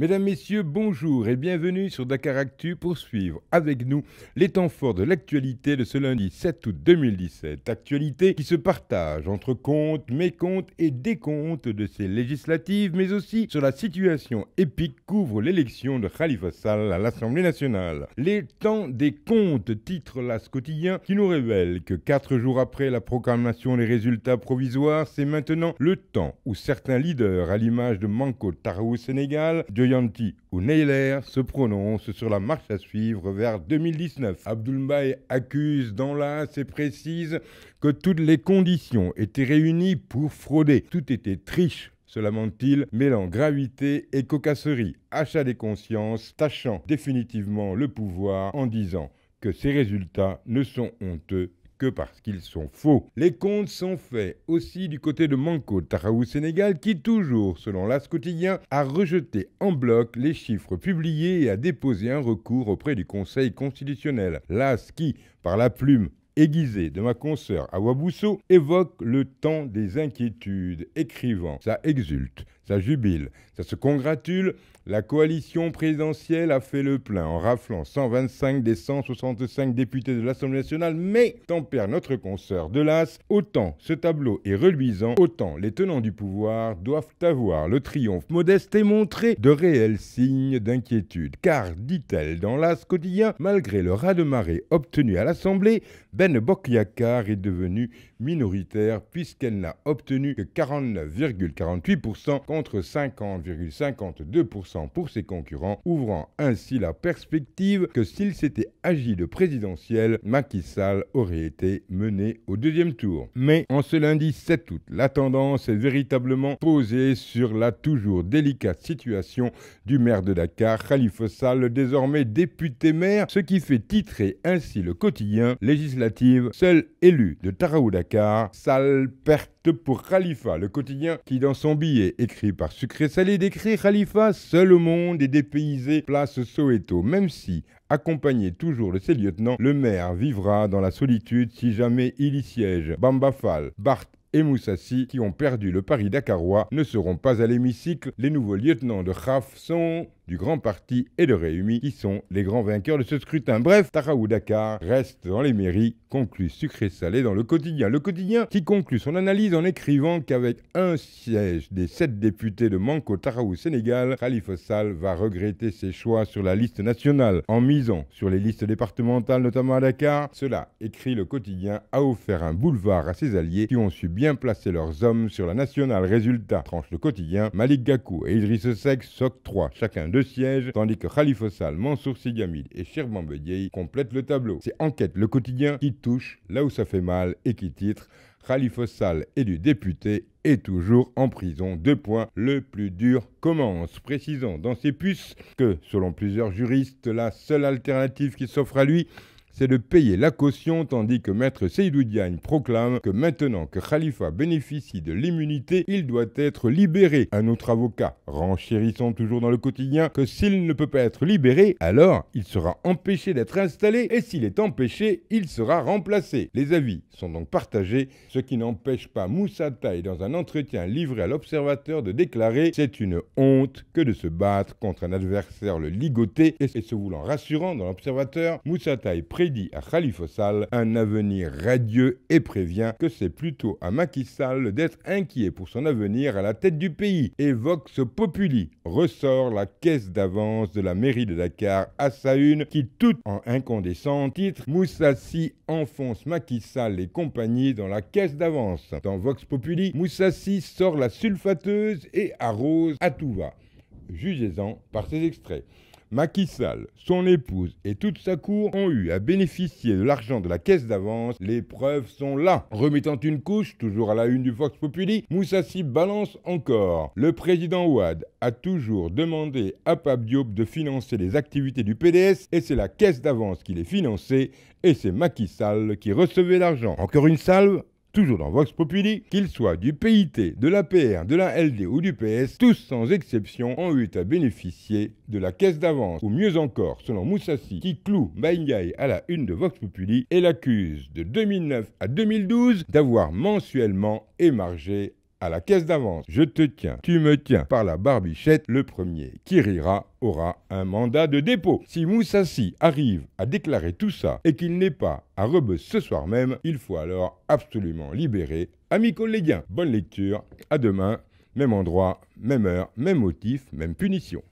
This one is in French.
Mesdames, Messieurs, bonjour et bienvenue sur Dakar Actu pour suivre avec nous les temps forts de l'actualité de ce lundi 7 août 2017. Actualité qui se partage entre comptes, mécomptes et décomptes de ces législatives, mais aussi sur la situation épique qu'ouvre l'élection de Khalifa Sall à l'Assemblée nationale. Les temps des comptes, titre l'As quotidien, qui nous révèle que quatre jours après la proclamation des résultats provisoires, c'est maintenant le temps où certains leaders, à l'image de Manko Tarou au Sénégal, de ou Neyler se prononce sur la marche à suivre vers 2019. Abdoulmbaye accuse dans l'AS et précise que toutes les conditions étaient réunies pour frauder. Tout était triche se lamente il mêlant gravité et cocasserie, achat des consciences, tâchant définitivement le pouvoir en disant que ces résultats ne sont honteux que parce qu'ils sont faux. Les comptes sont faits aussi du côté de Manco Taraou Sénégal qui toujours, selon l'As quotidien, a rejeté en bloc les chiffres publiés et a déposé un recours auprès du Conseil constitutionnel. L'As qui, par la plume aiguisée de ma consoeur Awabousso évoque le temps des inquiétudes, écrivant Ça exulte ça jubile, ça se congratule. La coalition présidentielle a fait le plein en raflant 125 des 165 députés de l'Assemblée nationale, mais tempère notre consoeur l'As, autant ce tableau est reluisant, autant les tenants du pouvoir doivent avoir le triomphe modeste et montrer de réels signes d'inquiétude. Car, dit-elle dans l'As quotidien, malgré le raz-de-marée obtenu à l'Assemblée, Ben Bokyakar est devenu minoritaire puisqu'elle n'a obtenu que 49,48% contre 50,52% pour ses concurrents, ouvrant ainsi la perspective que s'il s'était agi de présidentiel, Macky Sall aurait été mené au deuxième tour. Mais en ce lundi 7 août, la tendance est véritablement posée sur la toujours délicate situation du maire de Dakar, Khalifa Sall, désormais député maire, ce qui fait titrer ainsi le quotidien législative, seul élu de Taraouda car, sale perte pour Khalifa, le quotidien qui dans son billet écrit par Sucré Salé décrit Khalifa seul au monde et dépaysé place Soweto, même si, accompagné toujours de ses lieutenants, le maire vivra dans la solitude si jamais il y siège. Bambafal, Bart et Moussassi, qui ont perdu le Paris dakarois, ne seront pas à l'hémicycle. Les nouveaux lieutenants de Khaf sont du Grand Parti et de Réumi, qui sont les grands vainqueurs de ce scrutin. Bref, Taraou Dakar reste dans les mairies, conclut sucré-salé dans le quotidien. Le quotidien qui conclut son analyse en écrivant qu'avec un siège des sept députés de Manko Taraou Sénégal, Khalifa Sall va regretter ses choix sur la liste nationale en misant sur les listes départementales, notamment à Dakar. Cela, écrit le quotidien, a offert un boulevard à ses alliés qui ont su bien placer leurs hommes sur la nationale. Résultat, tranche le quotidien, Malik Gakou et Idriss Seck soc 3, chacun de siège tandis que Khalifa Sal, Mansour Sigamil et Sherman complètent le tableau. C'est Enquête le quotidien qui touche là où ça fait mal et qui titre Khalifa Sall et du député est toujours en prison. Deux points, le plus dur commence. Précisons dans ses puces que, selon plusieurs juristes, la seule alternative qui s'offre à lui, c'est de payer la caution, tandis que Maître Seydou Diagne proclame que maintenant que Khalifa bénéficie de l'immunité, il doit être libéré. Un autre avocat, renchérissant toujours dans le quotidien que s'il ne peut pas être libéré, alors il sera empêché d'être installé et s'il est empêché, il sera remplacé. Les avis sont donc partagés, ce qui n'empêche pas Moussa Taï, dans un entretien livré à l'observateur, de déclarer C'est une honte que de se battre contre un adversaire le ligoté et se voulant rassurant dans l'observateur, Moussa prédit à Khalifa un avenir radieux et prévient que c'est plutôt à Macky Sall d'être inquiet pour son avenir à la tête du pays. Évoque Vox Populi ressort la caisse d'avance de la mairie de Dakar à sa qui, tout en incandescent titre, Moussassi enfonce Macky Sall et compagnie dans la caisse d'avance. Dans Vox Populi, Moussassi sort la sulfateuse et arrose à tout va. Jugez-en par ces extraits. Macky Sall, son épouse et toute sa cour ont eu à bénéficier de l'argent de la caisse d'avance. Les preuves sont là. Remettant une couche, toujours à la une du Fox Populi, Moussassi balance encore. Le président Ouad a toujours demandé à Pape Diop de financer les activités du PDS et c'est la caisse d'avance qui les finançait et c'est Macky Sall qui recevait l'argent. Encore une salve toujours dans Vox Populi, qu'ils soient du PIT, de l'APR, de la LD ou du PS, tous sans exception ont eu à bénéficier de la caisse d'avance, ou mieux encore, selon Moussassi, qui cloue Maïngaï à la une de Vox Populi et l'accuse de 2009 à 2012 d'avoir mensuellement émargé à la caisse d'avance. Je te tiens, tu me tiens par la barbichette. Le premier qui rira aura un mandat de dépôt. Si Moussassi arrive à déclarer tout ça et qu'il n'est pas à Rebus ce soir même, il faut alors absolument libérer Amis collégiens, bonne lecture, à demain, même endroit, même heure, même motif, même punition.